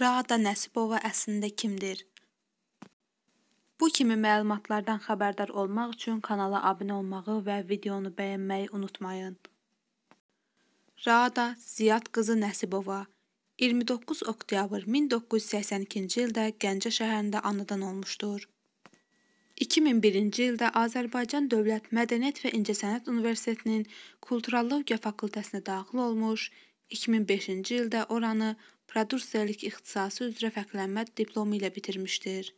Rada Nəsibova əslində kimdir? Bu kimi məlumatlardan xəbərdar olmaq üçün kanala abunə olmağı və videonu bəyənməyi unutmayın. Rada Ziyad qızı Nəsibova 29 oktyabr 1982-ci ildə Gəncə şəhərində anadan olmuşdur. 2001-ci ildə Azərbaycan Dövlət Mədəniyyət və İncəsənət Universitetinin Kulturologiya fakültəsinə daxil olmuş, 2005-ci ildə oranı prodüserlik ixtisası üzrə fərqlənmə diplomu ilə bitirmişdir.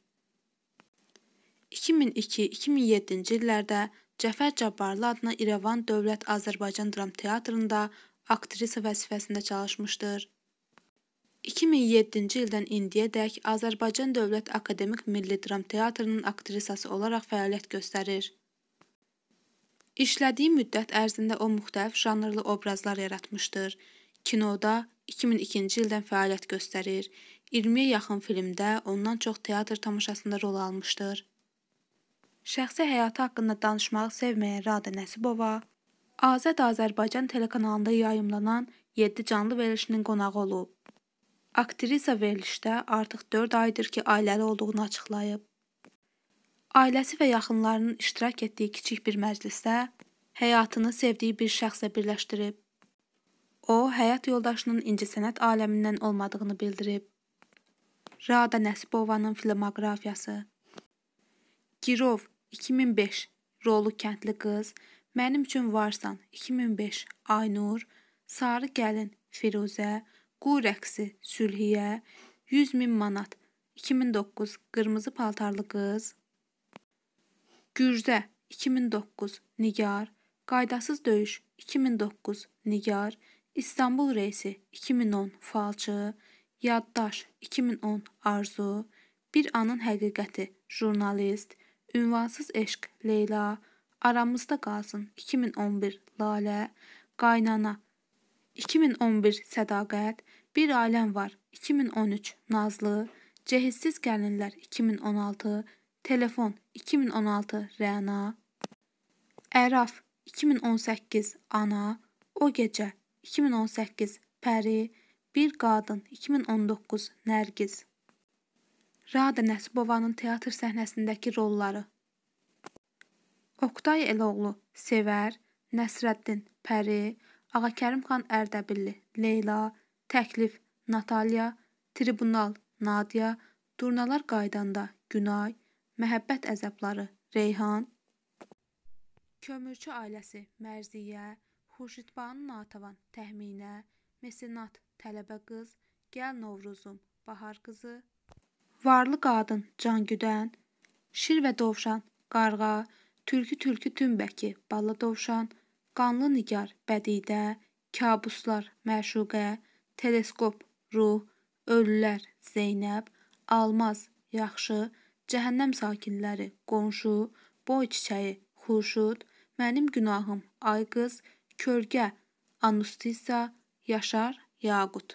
2002-2007-ci illərdə Cəfər Cabbarlı adına İrəvan Dövlət Azərbaycan Dram Teatrında aktrisa vəzifəsində çalışmışdır. 2007-ci ildən indiyədək Azərbaycan Dövlət Akademik Milli Dram Teatrının aktrisası olaraq fəaliyyət göstərir. İşlədiyi müddət ərzində o müxtəlif janrlı obrazlar yaratmışdır. Kinoda 2002-ci ildən fəaliyyət göstərir. 20-yə yaxın filmdə, ondan çox teatr tamaşasında rol almışdır. Şəxsi həyatı haqqında danışmağı sevməyən Radə Nəsibova Azad Azərbaycan telekanalında yayımlanan 7 canlı verilişinin qonağı olub. Aktrisa verilişdə artıq 4 aydır ki, ailəli olduğunu açıqlayıb. Ailəsi və yaxınlarının iştirak etdiyi kiçik bir məclisdə həyatını sevdiyi bir şəxslə birləşdirib. O, həyat yoldaşının incəsənət aləmindən olmadığını bildirib. Rada Nəsibovanın filmoqrafiyası Girov 2005 Rolu kəndli qız Mənim üçün varsan 2005 Aynur Sarı gəlin Firuzə Qu rəqsi Sülhiyə 100 min manat 2009 Qırmızı paltarlı qız Gürzə 2009 Nigar Qaydasız döyüş 2009 Nigar İstanbul Reysi 2010 Falçı, Yaddaş 2010 Arzu, Bir anın həqiqəti Jurnalist, Ünvansız eşq Leyla, Aramızda qalsın 2011 Lalə, Qaynana 2011 Sədaqət, Bir aləm var 2013 Nazlı, Cehizsiz gəlinlər 2016, Telefon 2016 Rəna, Əraf 2018 Ana, O gecə 2018 Pəri, Bir Qadın, 2019 Nərgiz. Rada Nəsibovanın teatr səhnəsindəki rolları. Oqtay Eloğlu, Sevər, Nəsrəddin, Pəri, Ağakərim xan Ərdəbilli, Leyla, Təklif, Natalya, Tribunal, Nadia, Durnalar qaydanda, Günay, Məhəbbət əzabları, Reyhan, Kömürçü ailəsi, Mərziyə, Xurşidbanu Natavan təxminə, mesenat, tələbə qız, gəl Novruzum, bahar qızı, varlı qadın, cangüdən, şir və dovşan, qarğa, tülkü tülkü tümbəki, balla dovşan, qanlı nigar, bədidə, kabuslar, məşuqə, teleskop, ruh, ölülər, Zeynəb, almaz, yaxşı, cəhənnəm sakinləri, qonşu, boy çiçəyi, xurşud, mənim günahım, ay qız, Kölgə Anustiza Yaşar Yaqut